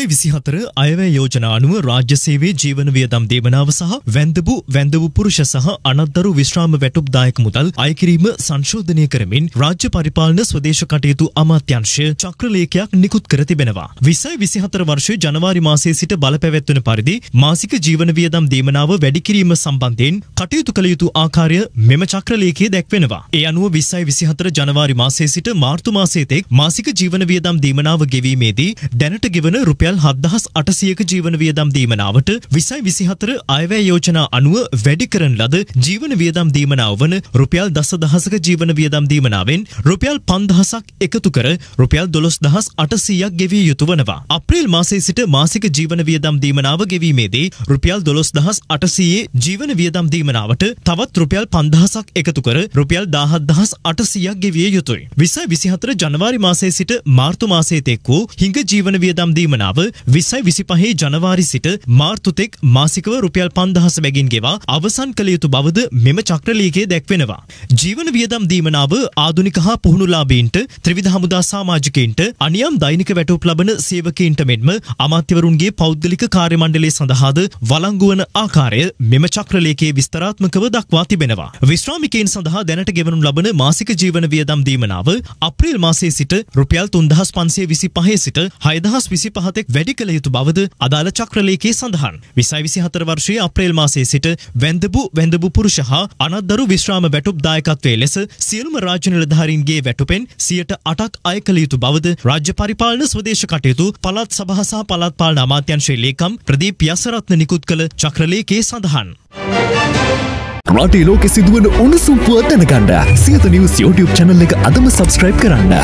විස්සයි විසිහතර අයවැය යෝජනා අනුව රාජ්‍ය සේවේ ජීවන වියදම් දේවනාව සහ වැන්දබු වැන්දවු පුරුෂ සහ අනත්දරු විශ්‍රාම වැටුප් දායක මුදල් අයකිරීම සංශෝධනය කරමින් රාජ්‍ය පරිපාලන ස්වදේශ කටයුතු අමාත්‍යංශය චක්‍රලේඛයක් නිකුත් කර තිබෙනවා. විස්සයි විසිහතර වර්ෂය ජනවාරි මාසයේ සිට බලපැවැත්වෙන පරිදි මාසික ජීවන වියදම් දේවනාව වැඩි කිරීම සම්බන්ධයෙන් කටයුතු කළ යුතු ආකාරය මෙම චක්‍රලේඛයේ දැක්වෙනවා. ඒ අනුව විස්සයි විසිහතර ජනවාරි මාසයේ සිට මාර්තු මාසයේ තෙක් මාසික ජීවන වියදම් දේවනාව ගෙවීමේදී දැනට ගෙවන රුපියල් රුපියල් හත්දහස් අටසියක ජීවන වියදම් දීමනාවට විසයි විසිහතර අයවැය යෝජනා අනුව වැඩි කරන ලද ජීවන වියදම් දීමනාව වන රුපියල් දස දහසක ජීවන වියදම් දීමනාවෙන් රුපියල් පන්දහසක් එකතු කර රුපියල් දොළොස් දහස් අටසීයක් ගෙවිය යුතු වනවා. අප්‍රේල් මාසේ සිට මාසික ජීවන වියදම් දීමනාව ගෙවීමේදී රුපියල් දොළොස් දහස් අටසයේ ජීවන වියදම් දීමනාවට තවත් රුපියල් පන්දහසක් එකතු කර රුපියල් දාහත් දහස් අටසීයක් ගෙවිය යුතුයි. විසයි විසිහතර ජනවාරි මාසේ සිට මාර්තු මාසේතෙක් වූ හිංග ජීවන වියදම් දීමනාව වේතනාව විසයි විසිපහේ ජනවාරි සිට මාර්තුතෙක් මාසිකව රුපියල් පන්දහස බැගින් ගෙවා අවසන් කළ යුතු බවද මෙම චක්‍රලියකේ දැක්වෙනවා. ජීවන වියදම් දීමනාව ආදුනික හා පුහුණුලාබීන්ට ත්‍රවිධ හමුදා සාමාජිකයින්ට අනියම් දෛනික වැටුප් ලබන සේවකීන්ට මෙන්ම අමාත්‍යවරුන්ගේ පෞද්ගලික කාර්යමණ්ඩලය සඳහාද වලංගුවන ආකාරය මෙම චක්‍රලේකේ විස්තරාත්මකව දක්වා තිබෙනවා. විශ්‍රාමිකයන් සඳහා දැනට ගෙවනු ලබන මාසික ජීවන වියදම් දීමනාව අප්‍රේල් මාසයේ සිට රුපියල් තුන්දහස් පන්සේ විසි පහේ සිට හයදහස් විසි පහත සතෙක් වැඩි කළ යුතු බවද අදාළ චක්‍රලේකේ සඳහන්. විසයි විසි හතර වර්ෂයේ අප්‍රේල් මාසයේ සිට වැඳබු වැඳබු පුරුෂ හා අනත්දරු විශ්‍රාම වැටුප් දායකත්වයේ ලෙස සියලුම රාජ්‍ය නිලධාරීන්ගේ වැටුපෙන් සියට අටක් අය කළ යුතු බවද රාජ්‍ය පරිපාලන ස්වදේශ කටයුතු පළත් සභහ සහ පළත් පාලන අමාත්‍යංශයේ ලේකම් ප්‍රදීප් යසරත්න නිකුත් කළ චක්‍රලේකේ සඳහන්. රටේ ලෝක සිදුවන උණුසුම්පුව දැනගන්න සියත නිවස් YouTube channel එක අදම subscribe කරන්න.